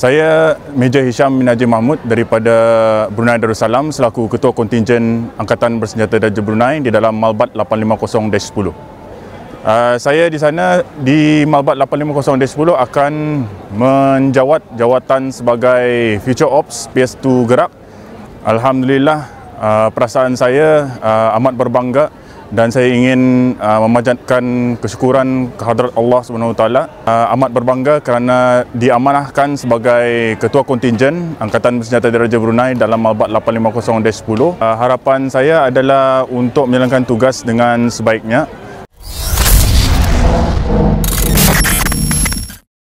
Saya Major Hisham Minaji Mahmud daripada Brunei Darussalam selaku Ketua Kontingen Angkatan Bersenjata Darjah Brunei di dalam Malbat 850-10. Uh, ah, saya di sana di Malbat 850-10 akan menjawat jawatan sebagai Future Ops PS2 Gerak. Alhamdulillah uh, perasaan saya uh, amat berbangga dan saya ingin uh, memanjatkan kesyukuran kepada Allah Subhanahu taala uh, amat berbangga kerana diamanahkan sebagai ketua kontingen angkatan bersenjata diraja Brunei dalam albat 850-10 uh, harapan saya adalah untuk menjalankan tugas dengan sebaiknya